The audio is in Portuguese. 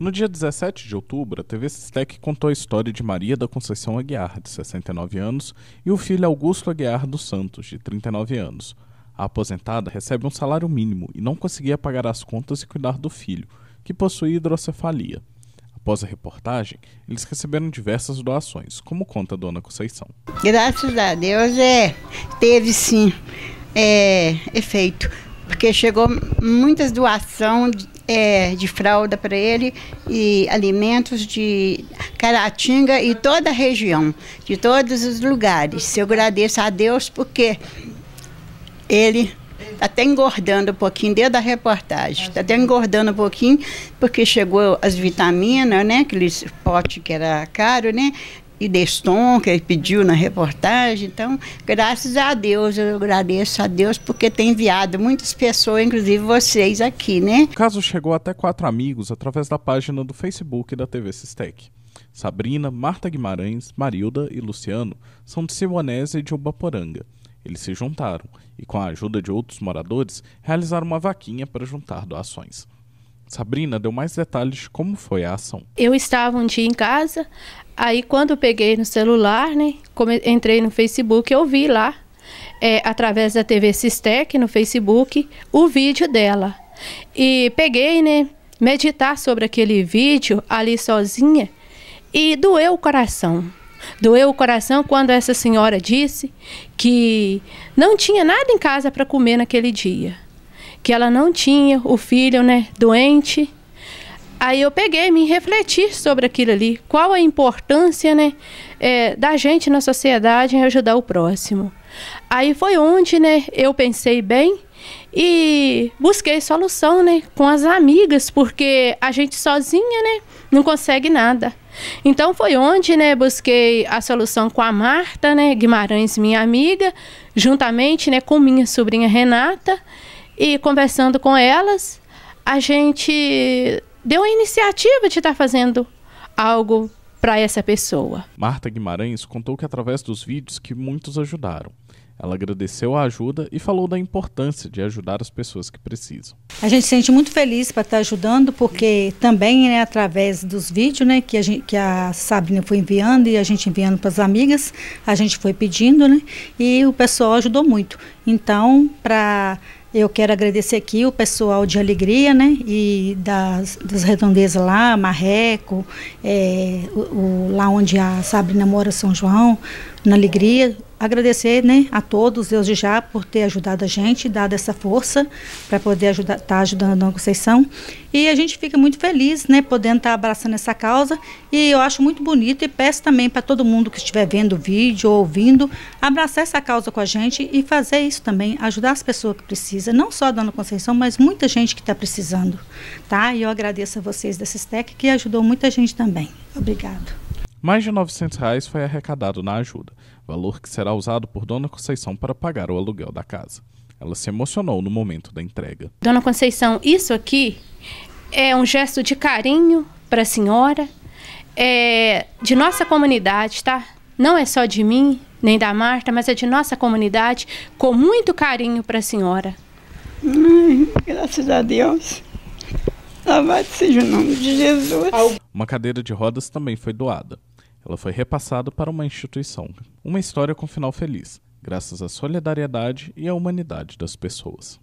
No dia 17 de outubro, a TV Sistec contou a história de Maria da Conceição Aguiar, de 69 anos, e o filho Augusto Aguiar dos Santos, de 39 anos. A aposentada recebe um salário mínimo e não conseguia pagar as contas e cuidar do filho, que possui hidrocefalia. Após a reportagem, eles receberam diversas doações, como conta a dona Conceição. Graças a Deus, é, teve sim é, efeito, porque chegou muitas doações é, de fralda para ele e alimentos de Caratinga e toda a região, de todos os lugares. Eu agradeço a Deus porque ele está até engordando um pouquinho, desde a reportagem, está até engordando um pouquinho, porque chegou as vitaminas, né, aqueles pote que era caro, né, e Deston, que ele pediu na reportagem. Então, graças a Deus, eu agradeço a Deus porque tem enviado muitas pessoas, inclusive vocês aqui, né? O caso chegou até quatro amigos através da página do Facebook da TV Sistec. Sabrina, Marta Guimarães, Marilda e Luciano são de Simonésia e de Ubaporanga. Eles se juntaram e, com a ajuda de outros moradores, realizaram uma vaquinha para juntar doações. Sabrina deu mais detalhes de como foi a ação. Eu estava um dia em casa, aí quando peguei no celular, né, entrei no Facebook, eu vi lá, é, através da TV Sistec no Facebook, o vídeo dela. E peguei, né, meditar sobre aquele vídeo ali sozinha e doeu o coração. Doeu o coração quando essa senhora disse que não tinha nada em casa para comer naquele dia que ela não tinha o filho, né, doente. Aí eu peguei, me refleti sobre aquilo ali, qual a importância, né, é, da gente na sociedade em ajudar o próximo. Aí foi onde, né, eu pensei bem e busquei solução, né, com as amigas, porque a gente sozinha, né, não consegue nada. Então foi onde, né, busquei a solução com a Marta, né, Guimarães, minha amiga, juntamente, né, com minha sobrinha Renata e conversando com elas, a gente deu a iniciativa de estar tá fazendo algo para essa pessoa. Marta Guimarães contou que através dos vídeos que muitos ajudaram. Ela agradeceu a ajuda e falou da importância de ajudar as pessoas que precisam. A gente se sente muito feliz para estar tá ajudando, porque também né, através dos vídeos né, que, a gente, que a Sabrina foi enviando e a gente enviando para as amigas, a gente foi pedindo né, e o pessoal ajudou muito. Então, para eu quero agradecer aqui o pessoal de Alegria, né? E das, das redondezas lá, Marreco, é, o, o, lá onde a Sabrina mora, São João, na Alegria, agradecer né, a todos, Deus de já, por ter ajudado a gente, dado essa força para poder estar tá ajudando a Conceição. E a gente fica muito feliz, né, podendo estar tá abraçando essa causa. E eu acho muito bonito e peço também para todo mundo que estiver vendo o vídeo ou ouvindo, abraçar essa causa com a gente e fazer isso também, ajudar as pessoas que precisam, não só a Dona Conceição, mas muita gente que está precisando. Tá? E eu agradeço a vocês da Sistec, que ajudou muita gente também. Obrigado. Mais de 900 reais foi arrecadado na ajuda, valor que será usado por Dona Conceição para pagar o aluguel da casa. Ela se emocionou no momento da entrega. Dona Conceição, isso aqui é um gesto de carinho para a senhora, é de nossa comunidade, tá? Não é só de mim, nem da Marta, mas é de nossa comunidade, com muito carinho para a senhora. Ai, graças a Deus. Lavado seja o nome de Jesus. Uma cadeira de rodas também foi doada. Ela foi repassada para uma instituição. Uma história com final feliz, graças à solidariedade e à humanidade das pessoas.